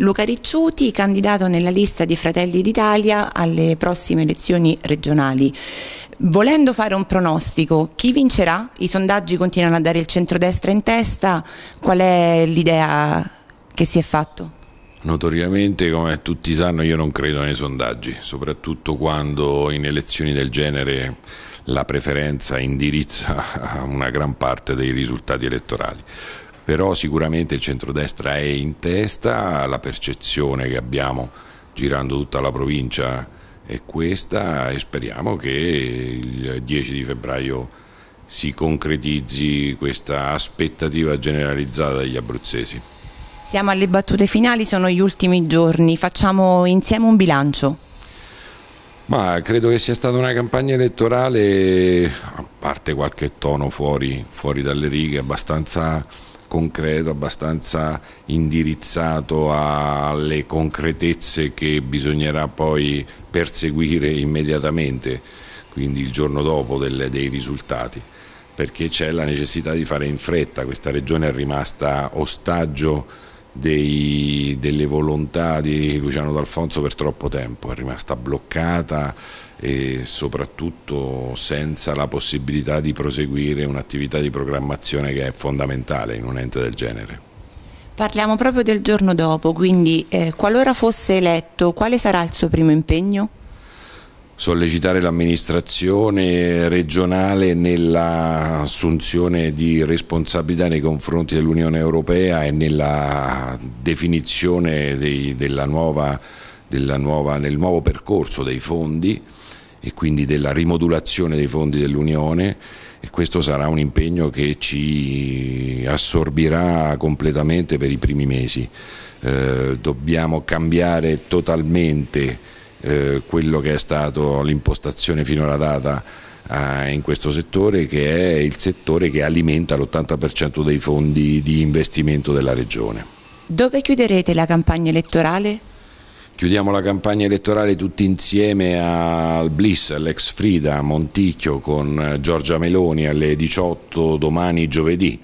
Luca Ricciuti, candidato nella lista di Fratelli d'Italia alle prossime elezioni regionali. Volendo fare un pronostico, chi vincerà? I sondaggi continuano a dare il centrodestra in testa, qual è l'idea che si è fatto? Notoriamente, come tutti sanno, io non credo nei sondaggi, soprattutto quando in elezioni del genere la preferenza indirizza una gran parte dei risultati elettorali però sicuramente il centrodestra è in testa, la percezione che abbiamo girando tutta la provincia è questa e speriamo che il 10 di febbraio si concretizzi questa aspettativa generalizzata degli abruzzesi. Siamo alle battute finali, sono gli ultimi giorni, facciamo insieme un bilancio. Ma credo che sia stata una campagna elettorale, a parte qualche tono fuori, fuori dalle righe, abbastanza concreto, abbastanza indirizzato alle concretezze che bisognerà poi perseguire immediatamente, quindi il giorno dopo delle, dei risultati perché c'è la necessità di fare in fretta, questa regione è rimasta ostaggio dei, delle volontà di Luciano D'Alfonso per troppo tempo, è rimasta bloccata e soprattutto senza la possibilità di proseguire un'attività di programmazione che è fondamentale in un ente del genere. Parliamo proprio del giorno dopo, quindi eh, qualora fosse eletto, quale sarà il suo primo impegno? sollecitare l'amministrazione regionale nell'assunzione di responsabilità nei confronti dell'Unione Europea e nella definizione dei, della nuova, della nuova, nel nuovo percorso dei fondi e quindi della rimodulazione dei fondi dell'Unione e questo sarà un impegno che ci assorbirà completamente per i primi mesi. Eh, dobbiamo cambiare totalmente eh, quello che è stato l'impostazione finora data eh, in questo settore che è il settore che alimenta l'80% dei fondi di investimento della Regione. Dove chiuderete la campagna elettorale? Chiudiamo la campagna elettorale tutti insieme al Bliss, all'ex Frida, a Monticchio con Giorgia Meloni alle 18 domani giovedì.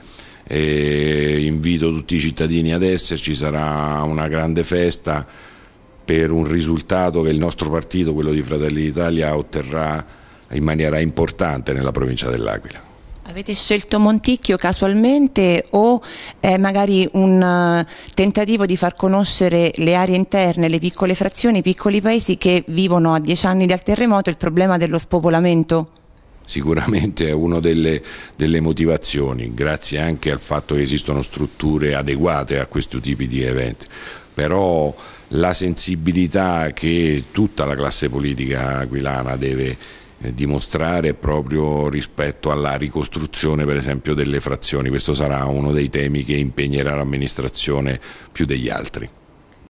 E invito tutti i cittadini ad esserci, sarà una grande festa per un risultato che il nostro partito, quello di Fratelli d'Italia, otterrà in maniera importante nella provincia dell'Aquila. Avete scelto Monticchio casualmente o è magari un eh, tentativo di far conoscere le aree interne, le piccole frazioni, i piccoli paesi che vivono a dieci anni dal terremoto il problema dello spopolamento? Sicuramente è una delle, delle motivazioni, grazie anche al fatto che esistono strutture adeguate a questo tipo di eventi però la sensibilità che tutta la classe politica aquilana deve eh, dimostrare proprio rispetto alla ricostruzione per esempio delle frazioni, questo sarà uno dei temi che impegnerà l'amministrazione più degli altri.